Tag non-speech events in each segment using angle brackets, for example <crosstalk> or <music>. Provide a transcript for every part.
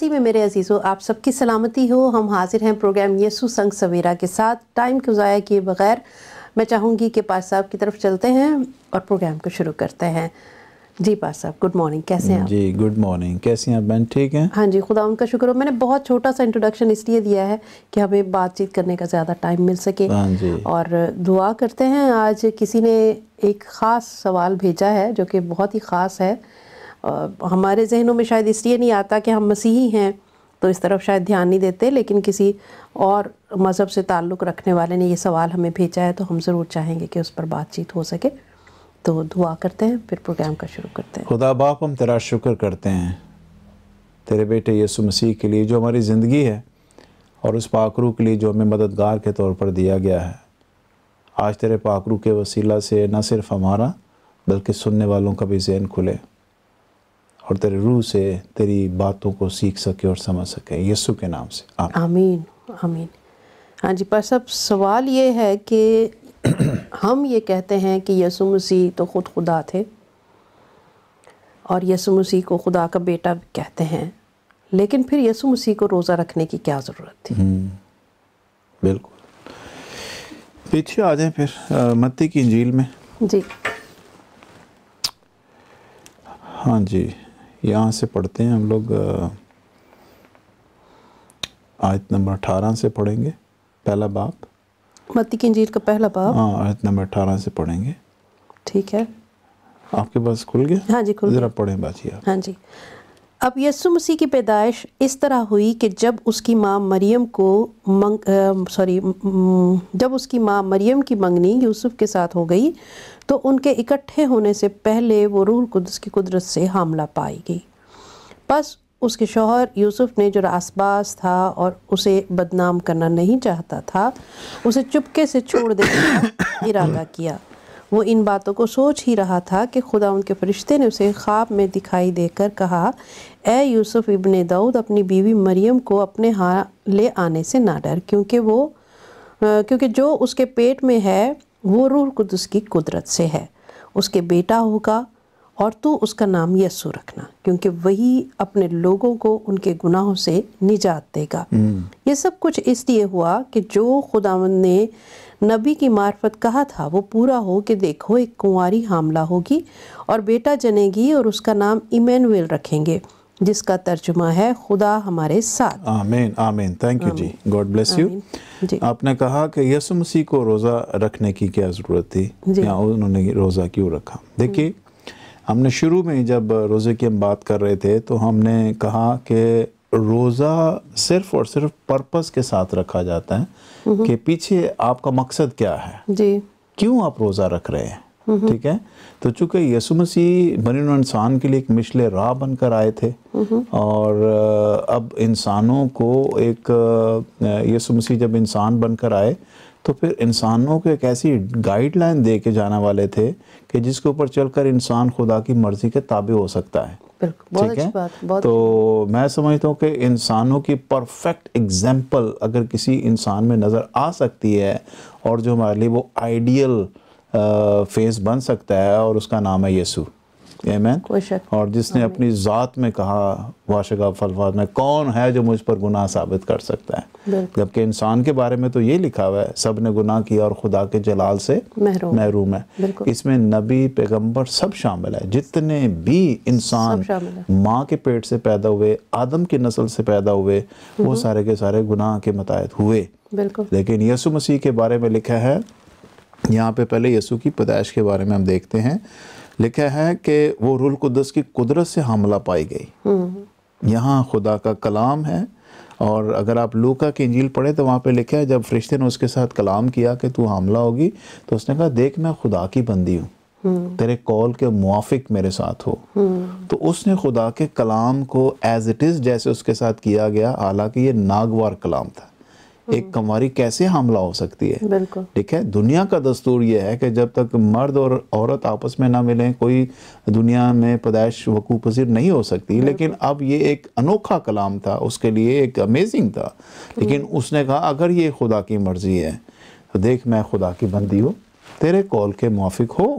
मसीह में मेरे अजीज़ों आप सबकी सलामती हो हम हाजिर हैं प्रोग्राम यसु संग सवेरा के साथ टाइम को ज़ाया किए बगैर मैं चाहूँगी कि पास साहब की तरफ चलते हैं और प्रोग्राम को शुरू करते हैं जी पास साहब गुड मॉर्निंग कैसे हैं जी गुड मॉर्निंग कैसे हैं बहन ठीक हैं हाँ जी खुदा उनका शुक्र हो मैंने बहुत छोटा सा इंट्रोडक्शन इसलिए दिया है कि हमें बातचीत करने का ज़्यादा टाइम मिल सके हाँ और दुआ करते हैं आज किसी ने एक ख़ास सवाल भेजा है जो कि बहुत ही ख़ास है हमारे जहनों में शायद इसलिए नहीं आता कि हम मसीही हैं तो इस तरफ शायद ध्यान नहीं देते लेकिन किसी और मज़हब से ताल्लुक़ रखने वाले ने ये सवाल हमें भेजा है तो हम ज़रूर चाहेंगे कि उस पर बातचीत हो सके तो दुआ करते हैं फिर प्रोग्राम का शुरू करते हैं खुदा बाप हम तेरा शुक्र करते हैं तेरे बेटे यसु मसीह के लिए जो हमारी ज़िंदगी है और उस पाखरू के लिए जो हमें मददगार के तौर पर दिया गया है आज तेरे पाखरू के वसीला से न सिर्फ हमारा बल्कि सुनने वालों का भी जहन खुले और तेरे रूह से तेरी बातों को सीख सके और समझ सके यीशु के नाम से आमीन आमीन हाँ जी पर सब सवाल ये है कि <clears throat> हम ये कहते हैं कि यसु मसीह तो ख़ुद खुदा थे और यसु मसीह को खुदा का बेटा कहते हैं लेकिन फिर यसु मसीह को रोज़ा रखने की क्या ज़रूरत थी हम्म, बिल्कुल पीछे आ जाए फिर मत्ती की इंजील में जी हाँ जी यहाँ से पढ़ते हैं हम लोग आयत नंबर अठारह से पढ़ेंगे पहला बाप मत्ती की का पहला बाप हाँ आयत नंबर अठारह से पढ़ेंगे ठीक है आपके पास खुल गया हाँ जी खुल ज़रा पढ़ें बाजी आप हाँ जी अब यसु मसीह की पैदाइश इस तरह हुई कि जब उसकी माँ मरियम को मंग सॉरी जब उसकी माँ मरियम की मंगनी यूसुफ के साथ हो गई तो उनके इकट्ठे होने से पहले वो रूह कुदस की कुदरत से हमला पाएगी बस उसके शोहर यूसुफ ने जो रासबास था और उसे बदनाम करना नहीं चाहता था उसे चुपके से छोड़ देने का <coughs> इरादा किया वो इन बातों को सोच ही रहा था कि खुदा उनके फरिश्ते ने उसे ख्वाब में दिखाई देकर कहा ए यूसुफ इबन दाऊद अपनी बीवी मरियम को अपने हाथ ले आने से ना डर क्योंकि वो क्योंकि जो उसके पेट में है वो रूह कुदस की कुदरत से है उसके बेटा होगा और तो उसका नाम यस्सु रखना क्योंकि वही अपने लोगों को उनके गुनाहों से निजात देगा हम्म। ये सब कुछ इसलिए हुआ कि जो खुदा ने नबी की मार्फत कहा था वो पूरा हो कि देखो एक कुंवारी हामला होगी और बेटा जनेगी और उसका नाम इमैनुअल रखेंगे जिसका तर्जुमा है खुदा हमारे साथ आमीन आमीन थैंक यू जी गॉड ब्लेस यू आपने कहा कि यसु मसीह को रोज़ा रखने की क्या ज़रूरत थी या उन्होंने रोज़ा क्यों रखा देखिए हमने शुरू में जब रोज़े की हम बात कर रहे थे तो हमने कहा कि रोज़ा सिर्फ़ और सिर्फ पर्पस के साथ रखा जाता है हम्म। कि पीछे आपका मकसद क्या है जी क्यों आप रोज़ा रख रहे हैं ठीक है तो चूंकि यसु मसीह बने इंसान के लिए एक मिशले राह बनकर आए थे और अब इंसानों को एक यसु मसीह जब इंसान बनकर आए तो फिर इंसानों को एक ऐसी गाइडलाइन दे के जाने वाले थे कि जिसके ऊपर चलकर इंसान खुदा की मर्जी के ताबे हो सकता है ठीक है बात, तो मैं समझता हूँ कि इंसानों की परफेक्ट एग्जाम्पल अगर किसी इंसान में नज़र आ सकती है और जो हमारे लिए वो आइडियल फेस बन सकता है और उसका नाम है यसु एमैन और जिसने अपनी ज़ात में कहा वाशगा फलफात में कौन है जो मुझ पर गुनाह साबित कर सकता है जबकि इंसान के बारे में तो ये लिखा हुआ है सब ने गुनाह किया और खुदा के जलाल से महरूम है इसमें नबी पैगंबर सब शामिल है जितने भी इंसान माँ के पेट से पैदा हुए आदम की नस्ल से पैदा हुए वो हम्म। सारे के सारे गुनाह के मतहत हुए लेकिन यसु मसीह के बारे में लिखा है यहाँ पे पहले यसु की पैदाइश के बारे में हम देखते हैं लिखा है कि वो रुल कुदस की कुदरत से हमला पाई गई हम्म। यहाँ खुदा का कलाम है और अगर आप लूका की इंजील पढ़े तो वहाँ पे लिखा है जब फरिश्ते ने उसके साथ कलाम किया कि तू हमला होगी तो उसने कहा देख मैं खुदा की बंदी हूँ हम्म। तेरे कॉल के मुआफिक मेरे साथ हो हम्म। तो उसने खुदा के कलाम को एज इट इज़ जैसे उसके साथ किया गया हालांकि ये नागवार कलाम था एक हम्म। कमारी कैसे हमला हो सकती है ठीक है दुनिया का दस्तूर यह है कि जब तक मर्द और औरत आपस में ना मिलें कोई दुनिया में पैदाइश वकू पसीर नहीं हो सकती लेकिन अब ये एक अनोखा कलाम था उसके लिए एक अमेजिंग था लेकिन हम्म। उसने कहा अगर ये खुदा की मर्जी है तो देख मैं खुदा की बंदी हूँ तेरे कॉल के मुआफिक हो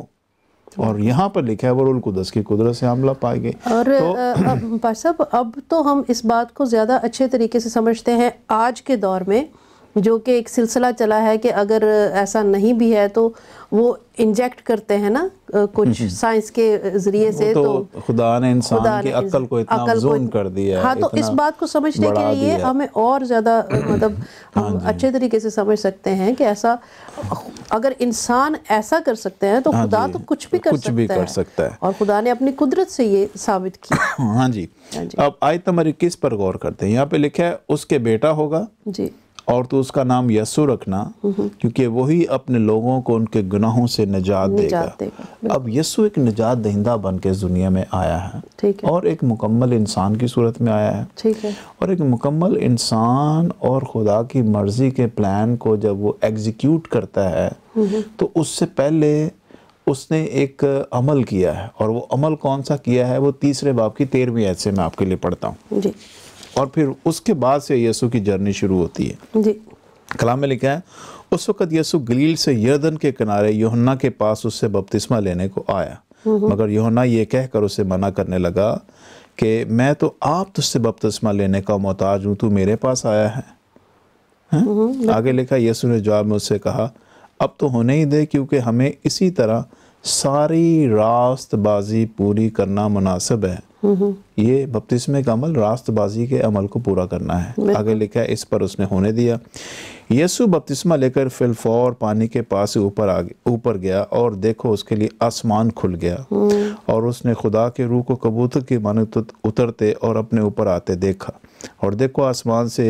और हाँ। यहाँ पर लिखा है वरुल कुदस की कुदरत से हमला पाए गए और तो, अब तो हम इस बात को ज़्यादा अच्छे तरीके से समझते हैं आज के दौर में जो कि एक सिलसिला चला है कि अगर ऐसा नहीं भी है तो वो इंजेक्ट करते हैं ना कुछ साइंस के जरिए से तो, तो खुदा ने इंसान की अकल को इतना अकल को, कर दिया हाँ तो इस बात को समझने के लिए हमें और ज़्यादा <clears throat> मतलब हाँ हम अच्छे तरीके से समझ सकते हैं कि ऐसा अगर इंसान ऐसा कर सकते हैं तो हाँ खुदा तो कुछ भी कर कुछ सकता भी कर सकता है और खुदा ने अपनी कुदरत से ये साबित किया <clears throat> हाँ, हाँ जी अब आयत नंबर इक्कीस पर गौर करते हैं यहाँ पे लिखा है उसके बेटा होगा जी और तो उसका नाम यसु रखना क्योंकि वही अपने लोगों को उनके गुनाहों से निजात देगा, देगा। अब यसु एक निजात दहिंदा बन के दुनिया में आया है, है। और एक मुकम्मल इंसान की सूरत में आया है, है। और एक मुकम्मल इंसान और खुदा की मर्जी के प्लान को जब वो एग्जीक्यूट करता है तो उससे पहले उसने एक अमल किया है और वो अमल कौन सा किया है वो तीसरे बाप की तेरहवीं ऐसे मैं आपके लिए पढ़ता हूँ और फिर उसके बाद से यीशु की जर्नी शुरू होती है जी कलाम में लिखा है उस वक़्त यीशु गलील से यर्दन के किनारे योहन्ना के पास उससे बपतिस्मा लेने को आया मगर योहन्ना ये कहकर उसे मना करने लगा कि मैं तो आप तुझसे बपतिस्मा लेने का मोहताज हूँ तू मेरे पास आया है, आगे लिखा यीशु ने जवाब में उससे कहा अब तो होने ही दे क्योंकि हमें इसी तरह सारी रास्तबाजी पूरी करना मुनासिब है ये बपतिस्मे का अमल रास्तबाजी के अमल को पूरा करना है आगे लिखा है इस पर उसने होने दिया यसु बपतिस्मा लेकर फिलफौर पानी के पास ऊपर आगे ऊपर गया और देखो उसके लिए आसमान खुल गया हम्म। और उसने खुदा के रूह को कबूतर की मन उतरते और अपने ऊपर आते देखा और देखो आसमान से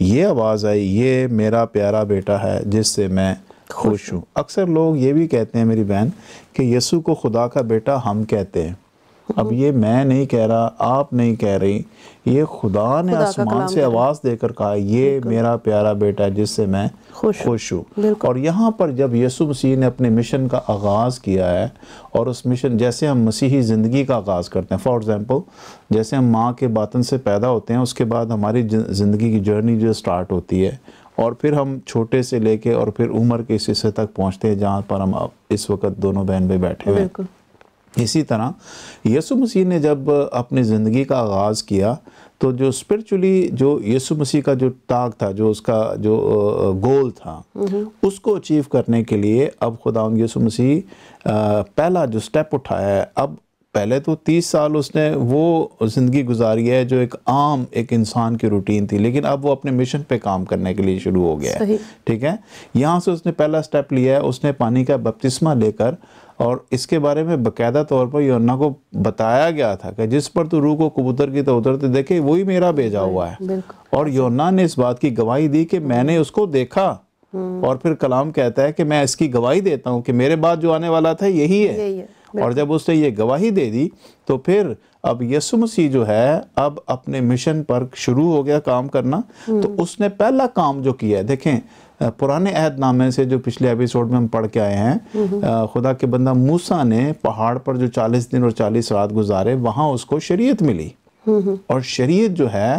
ये आवाज़ आई ये मेरा प्यारा बेटा है जिससे मैं खुश हूँ अक्सर लोग ये भी कहते हैं मेरी बहन कि यसु को खुदा का बेटा हम कहते हैं अब ये मैं नहीं कह रहा आप नहीं कह रही ये खुदा ने आसमान से आवाज़ देकर कहा ये मेरा प्यारा बेटा है जिससे मैं खुश हूँ और यहाँ पर जब यसु मसीह ने अपने मिशन का आगाज़ किया है और उस मिशन जैसे हम मसीही ज़िंदगी का आगाज़ करते हैं फॉर एग्ज़ाम्पल जैसे हम माँ के बातन से पैदा होते हैं उसके बाद हमारी ज़िंदगी की जर्नी जो स्टार्ट होती है और फिर हम छोटे से लेके और फिर उम्र के इस हिस्से तक पहुँचते हैं जहाँ पर हम इस वक्त दोनों बहन भाई बैठे हुए हैं इसी तरह यसु मसीह ने जब अपनी ज़िंदगी का आगाज़ किया तो जो स्पिरिचुअली जो यसु मसीह का जो ताक था जो उसका जो गोल था उसको अचीव करने के लिए अब खुदा यसु मसीह पहला जो स्टेप उठाया है अब पहले तो तीस साल उसने वो ज़िंदगी गुजारी है जो एक आम एक इंसान की रूटीन थी लेकिन अब वो अपने मिशन पे काम करने के लिए शुरू हो गया है ठीक है यहाँ से उसने पहला स्टेप लिया है उसने पानी का बपतिस्मा लेकर और इसके बारे में बकायदा तौर पर योना को बताया गया था कि जिस पर तू रूह को कबूतर की तो उतरते देखे वही मेरा भेजा हुआ है और योना ने इस बात की गवाही दी कि मैंने उसको देखा हम्म। और फिर कलाम कहता है कि मैं इसकी गवाही देता हूँ कि मेरे बाद जो आने वाला था यही है, यही है। और जब उसने ये गवाही दे दी तो फिर अब यसु मसीह जो है अब अपने मिशन पर शुरू हो गया काम करना तो हम्म। उसने पहला काम जो किया है देखें पुराने अहदनामे से जो पिछले एपिसोड में हम पढ़ के आए हैं खुदा के बंदा मूसा ने पहाड़ पर जो चालीस दिन और चालीस रात गुजारे वहाँ उसको शरीयत मिली और शरीयत जो है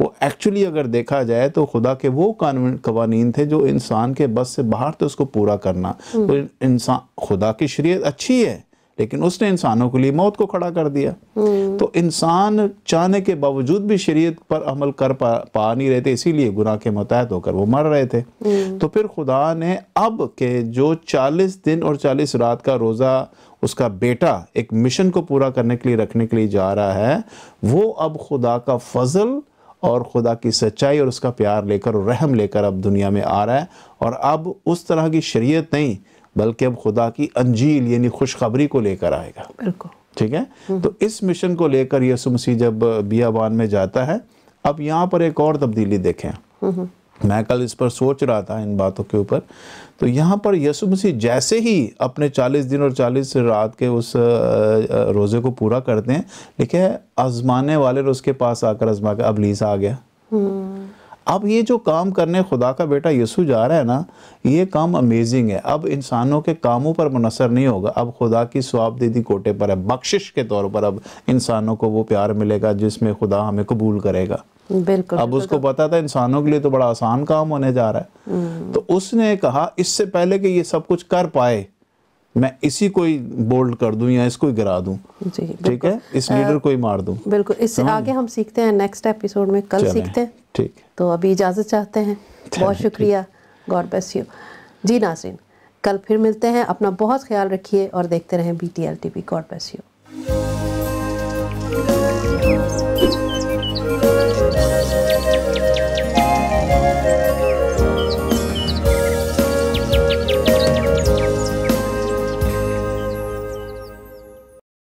वो एक्चुअली अगर देखा जाए तो खुदा के वो कवानीन थे जो इंसान के बस से बाहर थे उसको पूरा करना हम्म। तो इंसान खुदा की शरीयत अच्छी है लेकिन उसने इंसानों के लिए मौत को खड़ा कर दिया हम्म। तो इंसान चाहने के बावजूद भी शरीयत पर अमल कर पा, पा नहीं रहे थे इसीलिए गुनाह के मुतहद होकर वो मर रहे थे हम्म। तो फिर खुदा ने अब के जो 40 दिन और 40 रात का रोज़ा उसका बेटा एक मिशन को पूरा करने के लिए रखने के लिए जा रहा है वो अब खुदा का फजल और खुदा की सच्चाई और उसका प्यार लेकर और रहम लेकर अब दुनिया में आ रहा है और अब उस तरह की शरीयत नहीं बल्कि अब खुदा की अंजील यानी खुशखबरी को लेकर आएगा बिल्कुल ठीक है हम्म। तो इस मिशन को लेकर यसु मसीह जब बियाबान में जाता है अब यहाँ पर एक और तब्दीली देखें हम्म। मैं कल इस पर सोच रहा था इन बातों के ऊपर तो यहाँ पर यसु मसीह जैसे ही अपने 40 दिन और 40 रात के उस रोज़े को पूरा करते हैं लिखे आजमाने वाले उसके पास आकर आजमा अब लीसा आ गया हम्म। अब ये जो काम करने खुदा का बेटा यसु जा रहा है ना ये काम अमेजिंग है अब इंसानों के कामों पर मुनसर नहीं होगा अब खुदा की स्वाब दीदी कोटे पर है बख्शिश के तौर पर अब इंसानों को वो प्यार मिलेगा जिसमें खुदा हमें कबूल करेगा बिल्कुल अब उसको पता था इंसानों के लिए तो बड़ा आसान काम होने जा रहा है हम्म। तो उसने कहा इससे पहले कि ये सब कुछ कर पाए मैं इसी को ही बोल्ड कर दूं या इसको ही गिरा दूं ठीक है इस लीडर को ही मार दूं बिल्कुल इससे हाँ। आगे हम सीखते हैं नेक्स्ट एपिसोड में कल सीखते हैं ठीक तो अभी इजाज़त चाहते हैं बहुत शुक्रिया गॉड ब्लेस यू जी नासिन कल फिर मिलते हैं अपना बहुत ख्याल रखिए और देखते रहें B T L T V God bless you